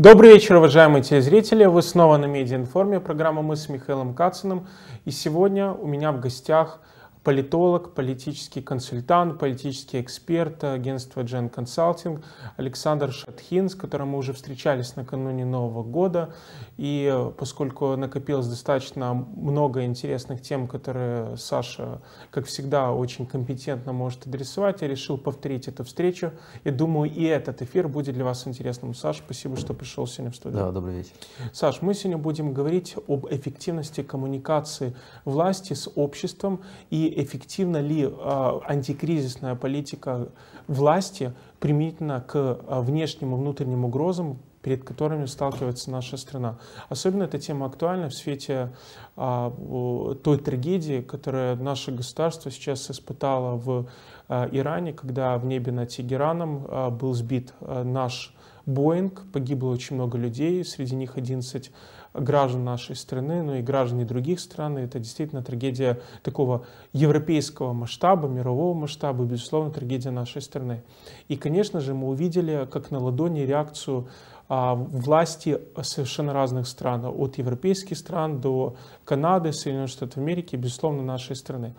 Добрый вечер, уважаемые телезрители. Вы снова на Медиаинформе. Программа «Мы» с Михаилом Кациным. И сегодня у меня в гостях политолог, политический консультант, политический эксперт э, агентства Gen Консалтинг Александр Шатхин, с которым мы уже встречались накануне Нового года. И э, поскольку накопилось достаточно много интересных тем, которые Саша, как всегда, очень компетентно может адресовать, я решил повторить эту встречу. И думаю, и этот эфир будет для вас интересным. Саша, спасибо, что пришел сегодня в студию. Да, добрый вечер. Саш, мы сегодня будем говорить об эффективности коммуникации власти с обществом и эффективна ли а, антикризисная политика власти применительно к а, внешним и внутренним угрозам, перед которыми сталкивается наша страна. Особенно эта тема актуальна в свете а, той трагедии, которую наше государство сейчас испытало в Иране, когда в небе над Тегераном был сбит наш Боинг, погибло очень много людей, среди них 11 граждан нашей страны, но ну и граждан и других стран. И это действительно трагедия такого европейского масштаба, мирового масштаба, и, безусловно, трагедия нашей страны. И, конечно же, мы увидели, как на ладони реакцию а, власти совершенно разных стран, от европейских стран до Канады, Соединенных Штатов Америки, безусловно, нашей страны.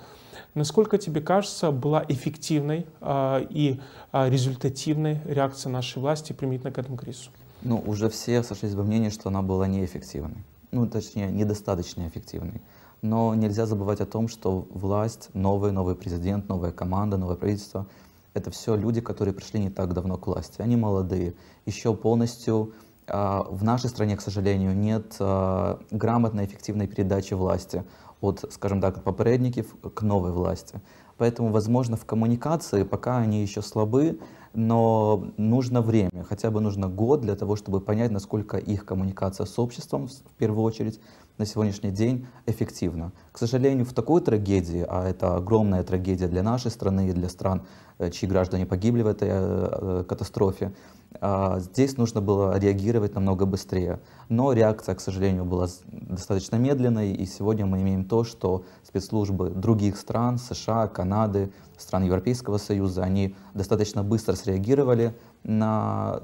Насколько тебе кажется, была эффективной а, и а, результативной реакция нашей власти примитивно к этому кризису? ну, уже все сошлись во мнении, что она была неэффективной. Ну, точнее, недостаточно эффективной. Но нельзя забывать о том, что власть, новый, новый президент, новая команда, новое правительство — это все люди, которые пришли не так давно к власти. Они молодые, еще полностью а, в нашей стране, к сожалению, нет а, грамотной, эффективной передачи власти от, скажем так, от попередников к новой власти. Поэтому, возможно, в коммуникации, пока они еще слабы, но нужно время, хотя бы нужно год для того, чтобы понять, насколько их коммуникация с обществом, в первую очередь, на сегодняшний день эффективна. К сожалению, в такой трагедии, а это огромная трагедия для нашей страны и для стран, э, чьи граждане погибли в этой э, э, катастрофе, а, здесь нужно было реагировать намного быстрее, но реакция, к сожалению, была достаточно медленной, и сегодня мы имеем то, что спецслужбы других стран, США, Канады, стран Европейского Союза, они достаточно быстро среагировали на,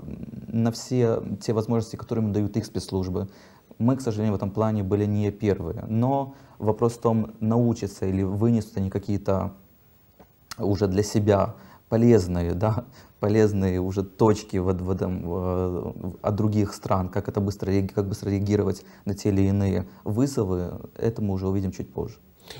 на все те возможности, которые им дают их спецслужбы. Мы, к сожалению, в этом плане были не первые, но вопрос в том, научатся или вынесут они какие-то уже для себя полезные да, полезные уже точки в, в этом, э, в, от других стран, как это быстро, как быстро реагировать на те или иные вызовы, это мы уже увидим чуть позже.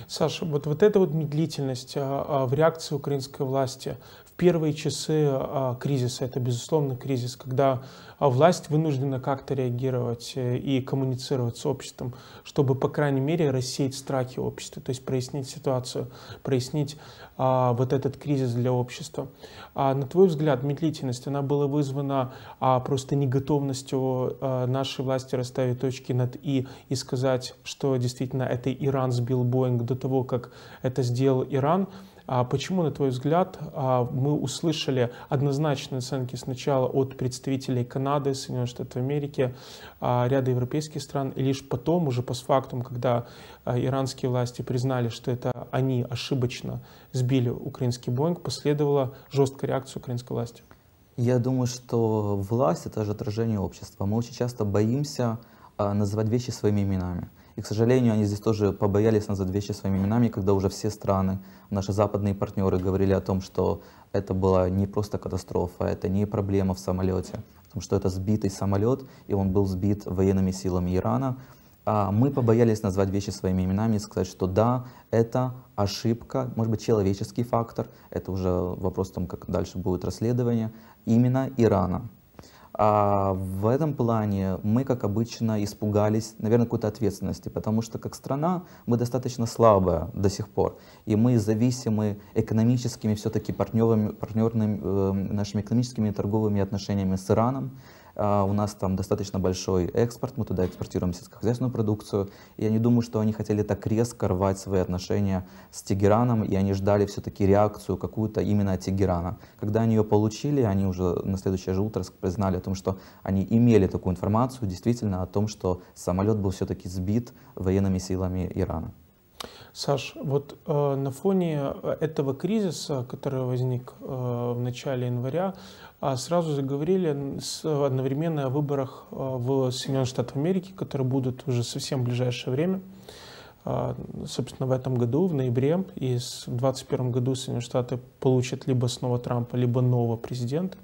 Саша, вот, вот эта вот медлительность а, а, в реакции украинской власти в первые часы а, кризиса, это безусловно кризис, когда а, власть вынуждена как-то реагировать э, и коммуницировать с обществом, чтобы, по крайней мере, рассеять страхи общества, то есть прояснить ситуацию, прояснить а, вот этот кризис для общества. А на твой взгляд, медлительность, она была вызвана а, просто неготовностью нашей власти расставить точки над «и» и сказать, что действительно это Иран сбил Боинг, Кэмпинг до того, как это сделал Иран. А почему, на твой взгляд, а, мы услышали однозначные оценки сначала от представителей Канады, Соединенных Штатов Америки, а, ряда европейских стран, и лишь потом, уже по фактам, когда иранские власти признали, что это они ошибочно сбили украинский Боинг, последовала жесткая реакция украинской власти? Я думаю, что власть — это же отражение общества. Мы очень часто боимся называть вещи своими именами. И, к сожалению, они здесь тоже побоялись назвать вещи своими именами, когда уже все страны, наши западные партнеры говорили о том, что это была не просто катастрофа, это не проблема в самолете, а потому что это сбитый самолет, и он был сбит военными силами Ирана. А мы побоялись назвать вещи своими именами и сказать, что да, это ошибка, может быть, человеческий фактор, это уже вопрос там, как дальше будет расследование, именно Ирана. А в этом плане мы, как обычно, испугались, наверное, какой-то ответственности, потому что как страна мы достаточно слабая до сих пор, и мы зависимы экономическими все-таки партнерами, партнерными, э, нашими экономическими и торговыми отношениями с Ираном, а, у нас там достаточно большой экспорт, мы туда экспортируем сельскохозяйственную продукцию. И я не думаю, что они хотели так резко рвать свои отношения с Тегераном, и они ждали все-таки реакцию какую-то именно от Тегерана. Когда они ее получили, они уже на следующее же утро признали о том, что они имели такую информацию действительно о том, что самолет был все-таки сбит военными силами Ирана. Саш, вот э, на фоне э, этого кризиса, который возник э, в начале января, а сразу заговорили с, одновременно о выборах э, в Соединенных Штатах Америки, которые будут уже совсем в ближайшее время. Э, собственно, в этом году, в ноябре, и с в 2021 году Соединенные Штаты получат либо снова Трампа, либо нового президента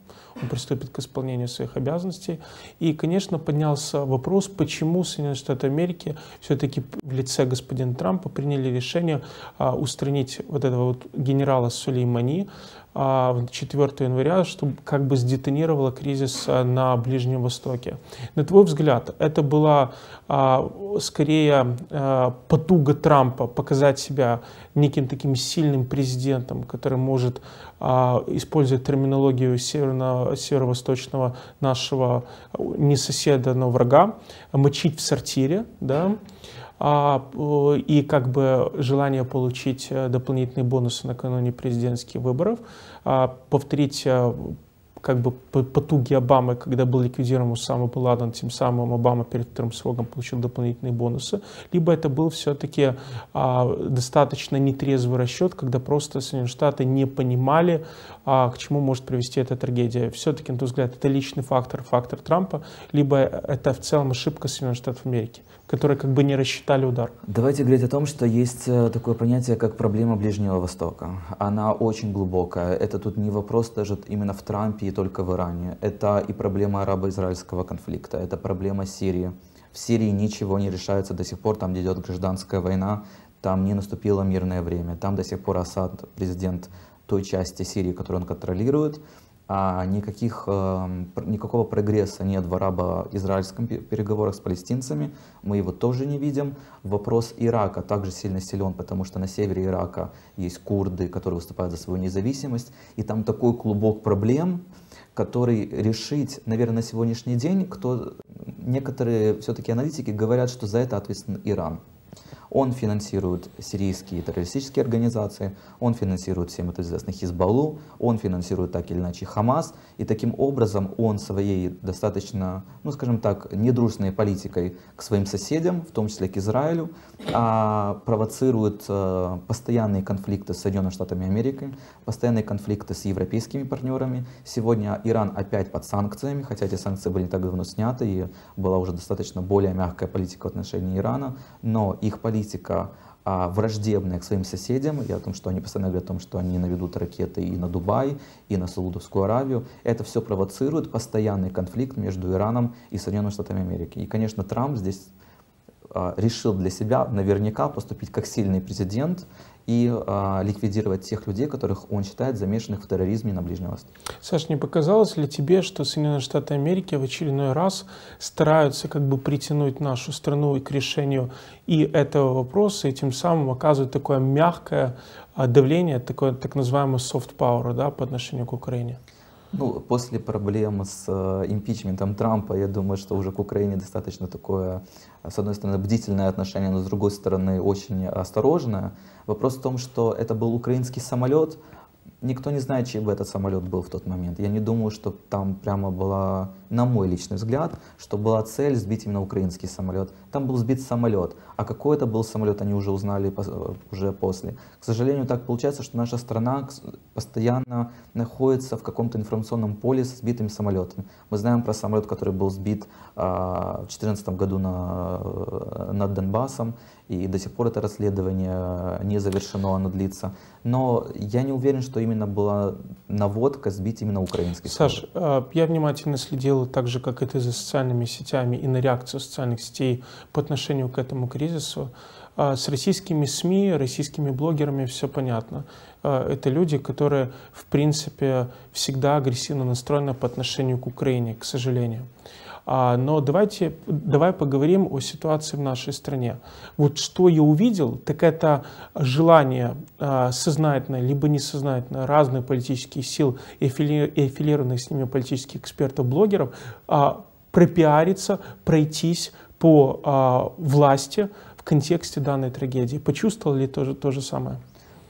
он приступит к исполнению своих обязанностей. И, конечно, поднялся вопрос, почему Соединенные Штаты Америки все-таки в лице господина Трампа приняли решение а, устранить вот этого вот генерала Сулеймани, а, в 4 января, что как бы сдетонировало кризис а, на Ближнем Востоке. На твой взгляд, это была а, скорее потуга Трампа показать себя неким таким сильным президентом, который может использовать терминологию северо-восточного нашего не соседа, но врага, мочить в сортире, да, а, э, и как бы желание получить э, дополнительные бонусы накануне президентских выборов, а, повторить э, как бы потуги Обамы, когда был ликвидирован Усама Бен Ладен, тем самым Обама перед вторым сроком получил дополнительные бонусы, либо это был все-таки а, достаточно нетрезвый расчет, когда просто Соединенные Штаты не понимали, а, к чему может привести эта трагедия. Все-таки, на тот взгляд, это личный фактор, фактор Трампа, либо это в целом ошибка Соединенных Штатов Америки которые как бы не рассчитали удар. Давайте говорить о том, что есть э, такое понятие, как проблема Ближнего Востока. Она очень глубокая. Это тут не вопрос даже именно в Трампе и только в Иране. Это и проблема арабо-израильского конфликта, это проблема Сирии. В Сирии ничего не решается до сих пор, там, идет гражданская война, там не наступило мирное время, там до сих пор Асад, президент той части Сирии, которую он контролирует, а, никаких, эм, никакого прогресса нет в арабо-израильском переговорах с палестинцами, мы его тоже не видим. Вопрос Ирака также сильно силен, потому что на севере Ирака есть курды, которые выступают за свою независимость, и там такой клубок проблем, который решить, наверное, на сегодняшний день, кто некоторые все-таки аналитики говорят, что за это ответственен Иран. Он финансирует сирийские террористические организации, он финансирует всем это известно Хизбаллу, он финансирует так или иначе Хамас, и таким образом он своей достаточно, ну скажем так, недружной политикой к своим соседям, в том числе к Израилю, а, провоцирует э, постоянные конфликты с Соединенными Штатами Америки, постоянные конфликты с европейскими партнерами. Сегодня Иран опять под санкциями, хотя эти санкции были не так давно сняты, и была уже достаточно более мягкая политика в отношении Ирана, но их политика политика а, враждебная к своим соседям, и о том, что они постоянно говорят о том, что они наведут ракеты и на Дубай, и на Саудовскую Аравию. Это все провоцирует постоянный конфликт между Ираном и Соединенными Штатами Америки. И, конечно, Трамп здесь а, решил для себя наверняка поступить как сильный президент, и э, ликвидировать тех людей, которых он считает замешанных в терроризме на Ближнем Востоке. Саш, не показалось ли тебе, что Соединенные Штаты Америки в очередной раз стараются как бы притянуть нашу страну к решению и этого вопроса, и тем самым оказывают такое мягкое а, давление, такое так называемое soft power да, по отношению к Украине? Ну, после проблем с э, импичментом Трампа, я думаю, что уже к Украине достаточно такое, с одной стороны, бдительное отношение, но с другой стороны, очень осторожное. Вопрос в том, что это был украинский самолет, Никто не знает, чей бы этот самолет был в тот момент. Я не думаю, что там прямо была, на мой личный взгляд, что была цель сбить именно украинский самолет. Там был сбит самолет, а какой это был самолет, они уже узнали уже после. К сожалению, так получается, что наша страна постоянно находится в каком-то информационном поле с сбитым самолетом. Мы знаем про самолет, который был сбит а, в 2014 году на, э, над Донбассом, и до сих пор это расследование э, не завершено, оно длится. Но я не уверен, что именно именно была наводка сбить именно украинский Саш, центр? Э, я внимательно следил так же, как и ты, за социальными сетями и на реакцию социальных сетей по отношению к этому кризису. Э, с российскими СМИ, российскими блогерами все понятно. Э, это люди, которые, в принципе, всегда агрессивно настроены по отношению к Украине, к сожалению. А, но давайте, давай поговорим о ситуации в нашей стране. Вот что я увидел, так это желание а, сознательно, либо несознательно разных политических сил и аффилированных с ними политических экспертов, блогеров а, пропиариться, пройтись по власти в контексте данной трагедии. Почувствовал ли тоже то же самое?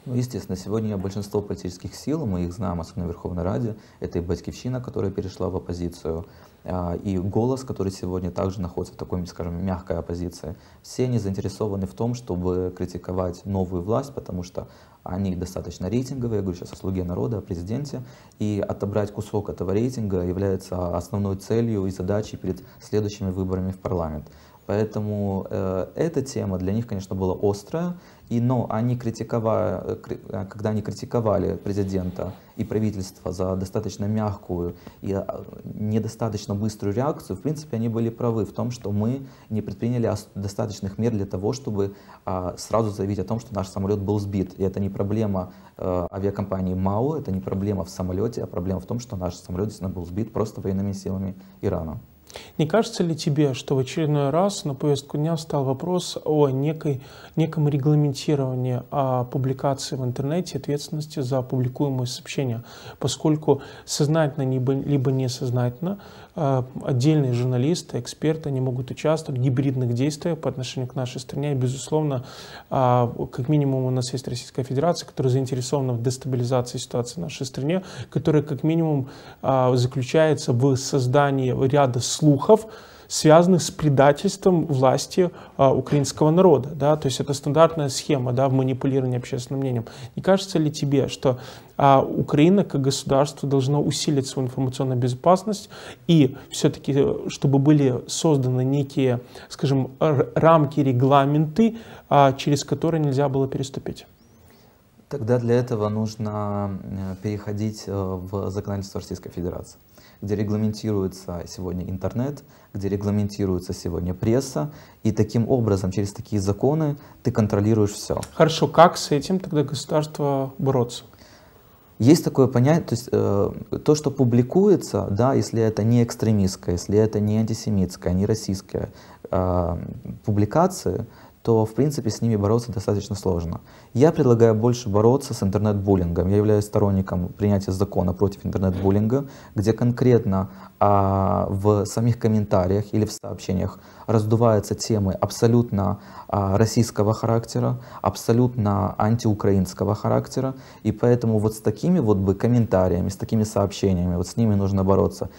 Ну, естественно, сегодня большинство политических сил, мы их знаем, особенно в Верховной Раде, это и Батькивщина, которая перешла в оппозицию, а, и голос, который сегодня также находится в такой, скажем, мягкой оппозиции. Все они заинтересованы в том, чтобы критиковать новую власть, потому что они достаточно рейтинговые, я говорю сейчас о «Слуге народа», о президенте, и отобрать кусок этого рейтинга является основной целью и задачей перед следующими выборами в парламент. Поэтому э, эта тема для них, конечно, была острая, и, но они критиковали, э, э, когда они критиковали президента и правительство за достаточно мягкую и э, недостаточно быструю реакцию, в принципе, они были правы в том, что мы не предприняли достаточных мер для того, чтобы а, сразу заявить о том, что наш самолет был сбит. И это не проблема авиакомпании МАУ, это не проблема в самолете, а проблема в том, что наш самолет действительно был сбит просто военными силами Ирана. Не кажется ли тебе, что в очередной раз на повестку дня встал вопрос о некой, неком регламентировании о публикации в интернете ответственности за публикуемые сообщения, поскольку сознательно либо несознательно а, отдельные журналисты, эксперты, они могут участвовать в гибридных действиях по отношению к нашей стране. И, безусловно, а, как минимум у нас есть Российская Федерация, которая заинтересована в дестабилизации ситуации в нашей стране, которая как минимум а, заключается в создании ряда слухов, связанных с предательством власти а, украинского народа. Да? То есть это стандартная схема да, в манипулировании общественным мнением. Не кажется ли тебе, что а, Украина как государство должна усилить свою информационную безопасность и все-таки, э, чтобы были созданы некие, скажем, рамки, регламенты, а, через которые нельзя было переступить? Тогда для этого нужно э, переходить э, в законодательство Российской Федерации где регламентируется сегодня интернет, где регламентируется сегодня пресса, и таким образом, через такие законы, ты контролируешь все. Хорошо, как с этим тогда государство бороться? Есть такое понятие, то есть э, то, что публикуется, да, если это не экстремистская, если это не антисемитская, не российская э, публикация, то, в принципе, с ними бороться достаточно сложно. Я предлагаю больше бороться с интернет-буллингом. Я являюсь сторонником принятия закона против интернет-буллинга, где конкретно а, в самих комментариях или в сообщениях раздуваются темы абсолютно а, российского характера, абсолютно антиукраинского характера, и поэтому вот с такими вот бы комментариями, с такими сообщениями, вот с ними нужно бороться,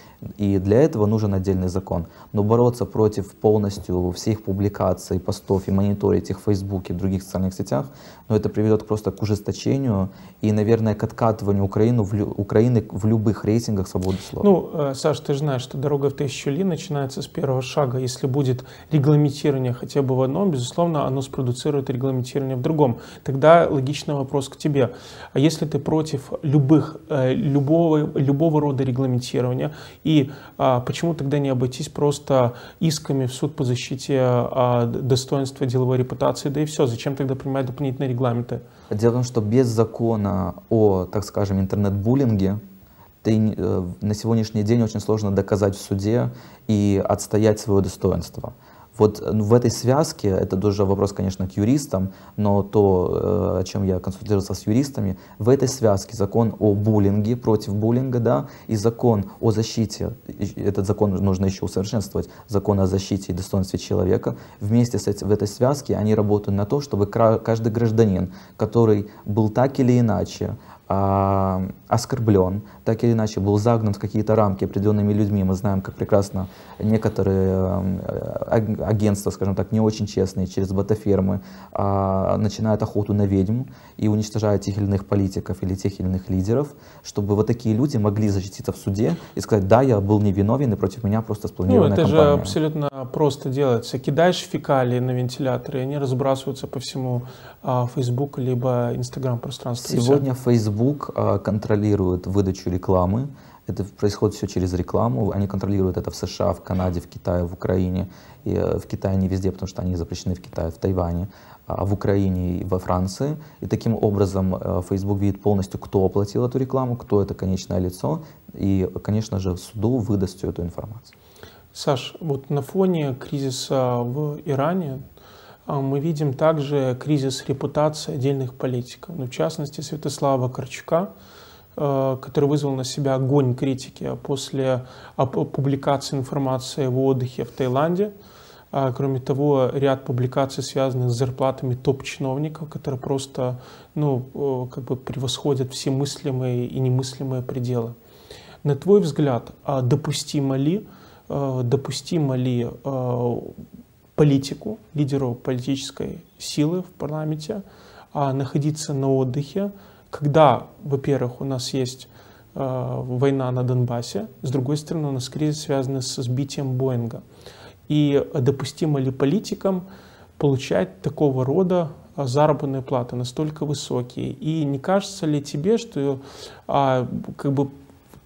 и для этого нужен отдельный закон. Но бороться против полностью всех публикаций, постов и мониторить их в Фейсбуке, в других социальных сетях, но ну, это приведет просто к ужесточению и, наверное, к откатыванию Украину в, Украины в любых рейтингах свободы слова. Ну, э, Саш, ты ты знаешь, что дорога в тысячу ли начинается с первого шага. Если будет регламентирование хотя бы в одном, безусловно, оно спродуцирует регламентирование в другом. Тогда логичный вопрос к тебе. А если ты против любых, э, любого, любого рода регламентирования, и а, почему тогда не обойтись просто исками в суд по защите а, достоинства деловой репутации, да и все, зачем тогда принимать дополнительные регламенты? Дело в том, что без закона о, так скажем, интернет-буллинге, ты э, на сегодняшний день очень сложно доказать в суде и отстоять свое достоинство. Вот э, в этой связке, это тоже вопрос, конечно, к юристам, но то, э, о чем я консультировался с юристами, в этой связке закон о буллинге, против буллинга, да, и закон о защите, этот закон нужно еще усовершенствовать, закон о защите и достоинстве человека, вместе с этим, в этой связке они работают на то, чтобы каждый гражданин, который был так или иначе а, оскорблен, так или иначе был загнан в какие-то рамки определенными людьми. Мы знаем, как прекрасно некоторые э, агентства, скажем так, не очень честные, через ботафермы а, начинают охоту на ведьм и уничтожают тех или иных политиков или тех или иных лидеров, чтобы вот такие люди могли защититься в суде и сказать, да, я был невиновен, и против меня просто ну, спланированная Ну, это компания. же абсолютно просто делается. Кидаешь фекалии на вентиляторы, и они разбрасываются по всему а, Facebook либо Instagram пространству. Сегодня Facebook Facebook а, контролирует выдачу рекламы. Это происходит все через рекламу. Они контролируют это в США, в Канаде, в Китае, в Украине. И э, в Китае не везде, потому что они запрещены в Китае, в Тайване, а, а в Украине и во Франции. И таким образом э, Facebook видит полностью, кто оплатил эту рекламу, кто это конечное лицо. И, конечно же, суду выдаст всю эту информацию. Саш, вот на фоне кризиса в Иране а, мы видим также кризис репутации отдельных политиков, ну, в частности Святослава Корчака, э, который вызвал на себя огонь критики после публикации информации в отдыхе в Таиланде. А, кроме того, ряд публикаций, связанных с зарплатами топ-чиновников, которые просто ну, э, как бы превосходят все мыслимые и немыслимые пределы. На твой взгляд, а допустимо ли, э, допустимо ли политику, лидеру политической силы в парламенте, а находиться на отдыхе, когда, во-первых, у нас есть э, война на Донбассе, с другой стороны, у нас кризис связан с сбитием Боинга. И допустимо ли политикам получать такого рода э, заработные платы настолько высокие? И не кажется ли тебе, что а, как бы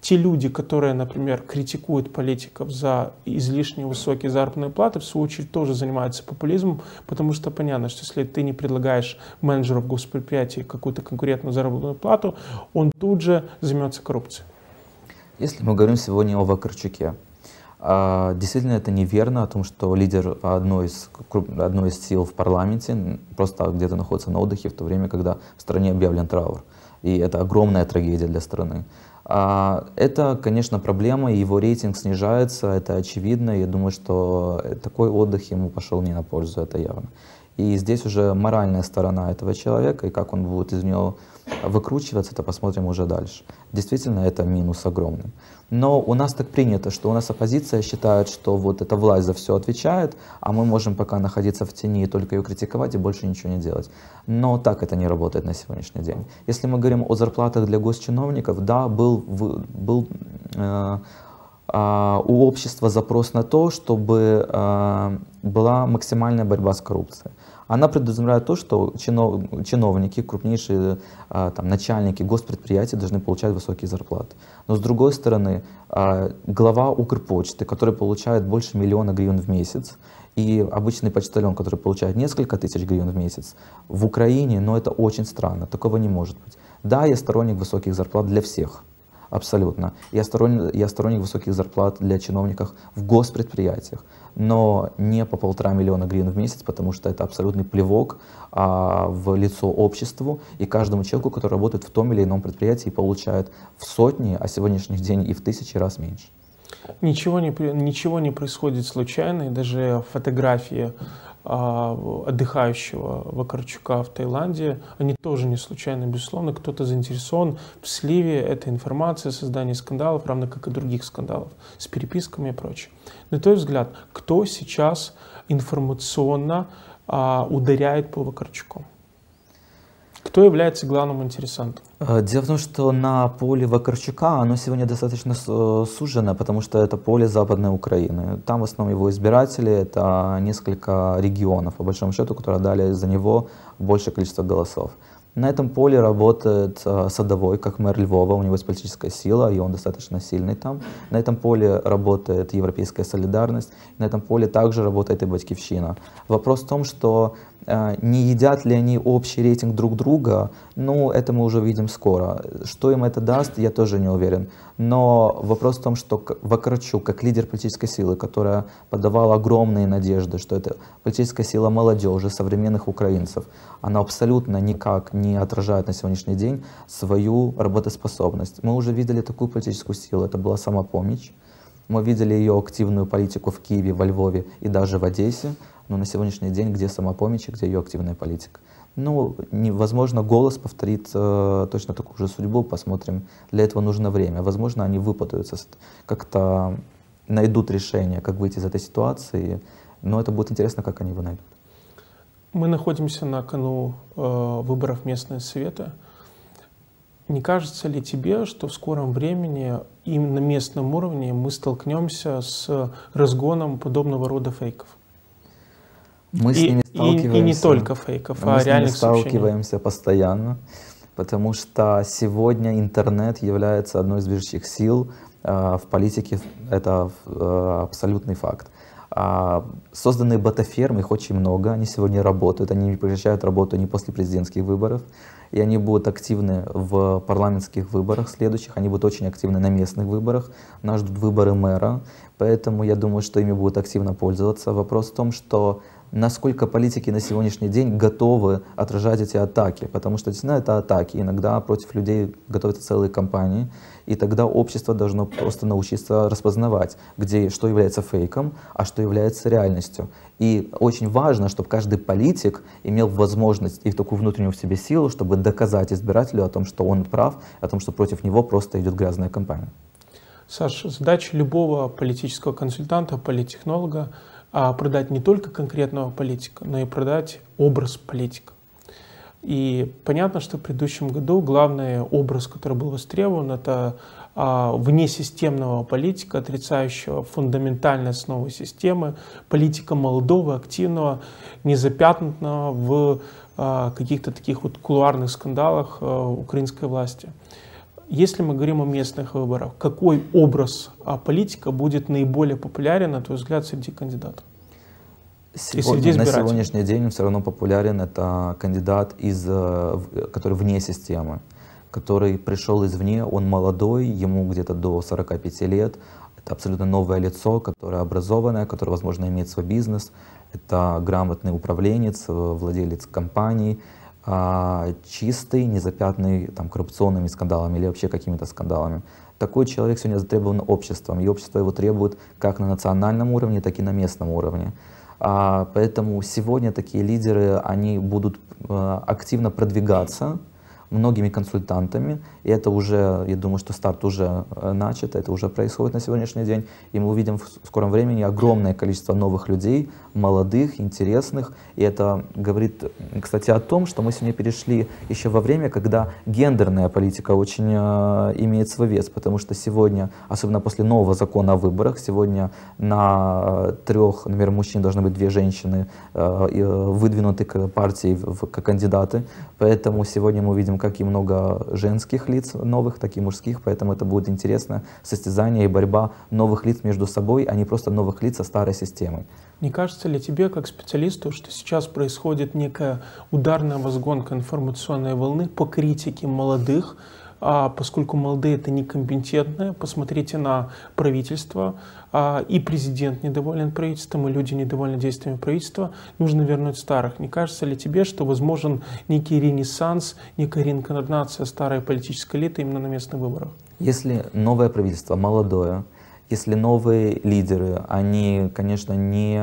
те люди, которые, например, критикуют политиков за излишне высокие заработные платы, в свою очередь тоже занимаются популизмом, потому что понятно, что если ты не предлагаешь менеджеру в госпредприятии какую-то конкурентную заработную плату, он тут же займется коррупцией. Если мы говорим сегодня о Вакарчуке, а, действительно это неверно, о том, что лидер одной из, одной из сил в парламенте просто где-то находится на отдыхе в то время, когда в стране объявлен траур. И это огромная трагедия для страны. А, это, конечно, проблема, его рейтинг снижается, это очевидно. Я думаю, что э, такой отдых ему пошел не на пользу, это явно. И здесь уже моральная сторона этого человека, и как он будет из нее Выкручиваться это посмотрим уже дальше. Действительно, это минус огромный. Но у нас так принято, что у нас оппозиция считает, что вот эта власть за все отвечает, а мы можем пока находиться в тени и только ее критиковать и больше ничего не делать. Но так это не работает на сегодняшний день. Если мы говорим о зарплатах для госчиновников, да, был, был э, Uh, у общества запрос на то, чтобы uh, была максимальная борьба с коррупцией. Она предусматривает то, что чинов, чиновники, крупнейшие а, там, начальники госпредприятий должны получать высокие зарплаты. Но с другой стороны, а, глава Укрпочты, который получает больше миллиона гривен в месяц, и обычный почтальон, который получает несколько тысяч гривен в месяц, в Украине, но ну, это очень странно, такого не может быть. Да, я сторонник высоких зарплат для всех, абсолютно. Я сторонник, я сторонник высоких зарплат для чиновников в госпредприятиях, но не по полтора миллиона гривен в месяц, потому что это абсолютный плевок а, в лицо обществу и каждому человеку, который работает в том или ином предприятии получает в сотни, а сегодняшних день и в тысячи раз меньше. Ничего не, ничего не происходит случайно, и даже фотографии а, отдыхающего Вакарчука в Таиланде, они тоже не случайно, безусловно, кто-то заинтересован в сливе этой информации, создании скандалов, равно как и других скандалов с переписками и прочее. На твой взгляд, кто сейчас информационно а, ударяет по Вакарчуку? Кто является главным интересантом? Э, дело в том, что на поле Вакарчука оно сегодня достаточно э, сужено, потому что это поле Западной Украины. Там в основном его избиратели, это несколько регионов, по большому счету, которые дали за него большее количество голосов. На этом поле работает э, Садовой, как мэр Львова, у него есть политическая сила, и он достаточно сильный там. На этом поле работает Европейская солидарность, на этом поле также работает и Батькивщина. Вопрос в том, что а, не едят ли они общий рейтинг друг друга? Ну, это мы уже видим скоро. Что им это даст, я тоже не уверен. Но вопрос в том, что Вакарчук, как лидер политической силы, которая подавала огромные надежды, что это политическая сила молодежи, современных украинцев, она абсолютно никак не отражает на сегодняшний день свою работоспособность. Мы уже видели такую политическую силу, это была самопомощь. Мы видели ее активную политику в Киеве, во Львове и даже в Одессе но на сегодняшний день где самопомощь, где ее активная политика? Ну, невозможно, голос повторит э, точно такую же судьбу, посмотрим, для этого нужно время. Возможно, они выпадают как-то найдут решение, как выйти из этой ситуации, но это будет интересно, как они его найдут. Мы находимся на кону э, выборов местного света. Не кажется ли тебе, что в скором времени и на местном уровне мы столкнемся с разгоном подобного рода фейков? Мы и, с ними сталкиваемся. И, и не только фейков, мы а реальных Мы с ними сталкиваемся сообщений. постоянно, потому что сегодня интернет является одной из движущих сил а, в политике. Это а, абсолютный факт. А, созданные ботаферм, их очень много, они сегодня работают, они прекращают работу не после президентских выборов, и они будут активны в парламентских выборах следующих, они будут очень активны на местных выборах, нас ждут выборы мэра, поэтому я думаю, что ими будут активно пользоваться. Вопрос в том, что насколько политики на сегодняшний день готовы отражать эти атаки, потому что действительно это атаки, иногда против людей готовятся целые кампании, и тогда общество должно просто научиться распознавать, где что является фейком, а что является реальностью. И очень важно, чтобы каждый политик имел возможность и такую внутреннюю в себе силу, чтобы доказать избирателю о том, что он прав, о том, что против него просто идет грязная кампания. Саша, задача любого политического консультанта, политтехнолога а продать не только конкретного политика, но и продать образ политика. И понятно, что в предыдущем году главный образ, который был востребован, это а, внесистемного политика, отрицающего фундаментальные основы системы, политика молодого, активного, незапятнанного в а, каких-то таких вот кулуарных скандалах украинской власти. Если мы говорим о местных выборах, какой образ а, политика будет наиболее популярен, на твой взгляд, среди кандидатов? Сегодня, на сегодняшний день все равно популярен это кандидат, из, э, который вне системы, который пришел извне, он молодой, ему где-то до 45 лет, это абсолютно новое лицо, которое образованное, которое, возможно, имеет свой бизнес, это грамотный управленец, э, владелец компании, а, чистый, незапятный там, коррупционными скандалами или вообще какими-то скандалами. Такой человек сегодня затребован обществом, и общество его требует как на национальном уровне, так и на местном уровне. А, поэтому сегодня такие лидеры, они будут а, активно продвигаться многими консультантами, и это уже, я думаю, что старт уже э, начат, это уже происходит на сегодняшний день, и мы увидим в скором времени огромное количество новых людей, молодых, интересных. И это говорит, кстати, о том, что мы сегодня перешли еще во время, когда гендерная политика очень э, имеет свой вес, потому что сегодня, особенно после нового закона о выборах, сегодня на э, трех, например, мужчин должны быть две женщины, э, выдвинуты к партии, как кандидаты. Поэтому сегодня мы видим как и много женских лиц новых, так и мужских, поэтому это будет интересно, состязание и борьба новых лиц между собой, а не просто новых лиц со старой системой. Не кажется ли тебе, как специалисту, что сейчас происходит некая ударная возгонка информационной волны по критике молодых, а поскольку молодые это некомпетентные, посмотрите на правительство, а, и президент недоволен правительством, и люди недовольны действиями правительства, нужно вернуть старых. Не кажется ли тебе, что возможен некий ренессанс, некая реинкарнация старой политической элиты именно на местных выборах? Если новое правительство, молодое, если новые лидеры, они, конечно, не,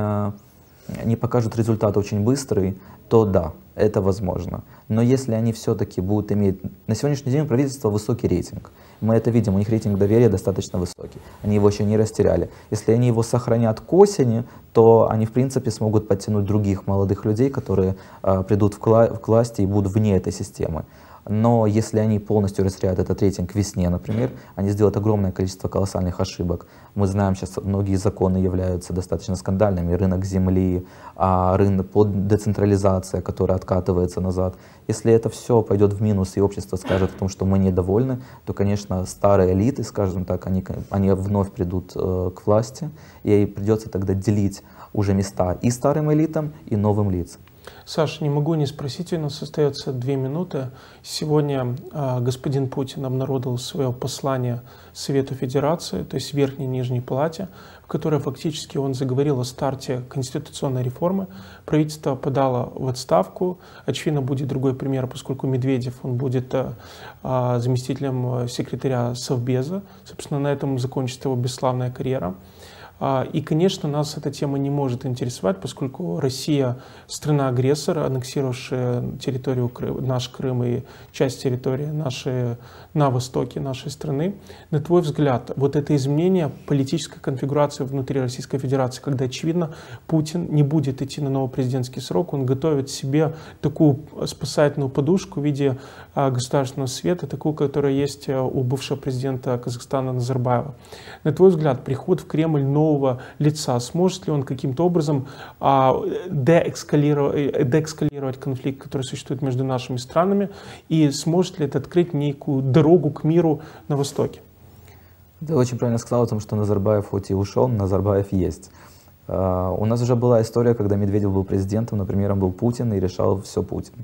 не покажут результат очень быстрый, то да, это возможно. Но если они все-таки будут иметь... На сегодняшний день у правительства высокий рейтинг. Мы это видим, у них рейтинг доверия достаточно высокий. Они его еще не растеряли. Если они его сохранят к осени, то они, в принципе, смогут подтянуть других молодых людей, которые э, придут в, кла- в класть и будут вне этой системы но если они полностью растеряют этот рейтинг к весне, например, они сделают огромное количество колоссальных ошибок. Мы знаем, сейчас многие законы являются достаточно скандальными. Рынок земли, а, рынок под децентрализация, которая откатывается назад. Если это все пойдет в минус и общество скажет о том, что мы недовольны, то, конечно, старые элиты, скажем так, они, они вновь придут э, к власти, и придется тогда делить уже места и старым элитам, и новым лицам. Саша, не могу не спросить, у нас остается две минуты. Сегодня а, господин Путин обнародовал свое послание Совету Федерации, то есть Верхней и Нижней Палате, в которой фактически он заговорил о старте конституционной реформы. Правительство подало в отставку. Очевидно, будет другой пример, поскольку Медведев, он будет а, а, заместителем э, секретаря Совбеза. Собственно, на этом закончится его бесславная карьера. А, и, конечно, нас эта тема не может интересовать, поскольку Россия страна агрессора, аннексировавшая территорию Крым, наш Крым и часть территории нашей, на востоке нашей страны. На твой взгляд, вот это изменение политической конфигурации внутри Российской Федерации, когда, очевидно, Путин не будет идти на новый президентский срок, он готовит себе такую спасательную подушку в виде а, государственного света, такую, которая есть а, у бывшего президента Казахстана Назарбаева. На твой взгляд, приход в Кремль нового нового лица, сможет ли он каким-то образом а, деэскалировать, э, деэскалировать конфликт, который существует между нашими странами, и сможет ли это открыть некую дорогу к миру на Востоке? Ты очень правильно сказал о том, что Назарбаев хоть и ушел, Назарбаев есть. А, у нас уже была история, когда Медведев был президентом, например, он был Путин и решал все Путин.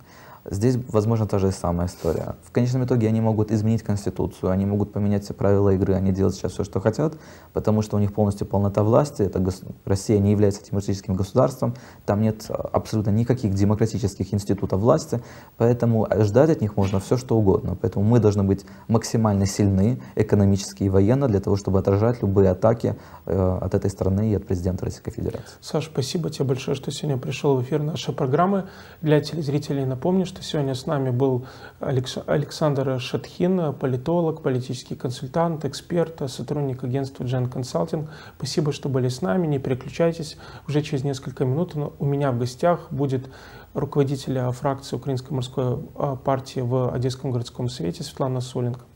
Здесь, возможно, та же самая история. В конечном итоге они могут изменить конституцию, они могут поменять все правила игры, они делают сейчас все, что хотят, потому что у них полностью полнота власти. Это гос... Россия не является демократическим государством, там нет абсолютно никаких демократических институтов власти, поэтому ждать от них можно все, что угодно. Поэтому мы должны быть максимально сильны экономически и военно для того, чтобы отражать любые атаки э, от этой страны и от президента Российской Федерации. Саш, спасибо тебе большое, что сегодня пришел в эфир нашей программы. Для телезрителей напомню, что сегодня с нами был Александр Шатхин, политолог, политический консультант, эксперт, сотрудник агентства Gen Консалтинг. Спасибо, что были с нами. Не переключайтесь. Уже через несколько минут у меня в гостях будет руководитель фракции Украинской морской а, партии в Одесском городском совете Светлана Соленко.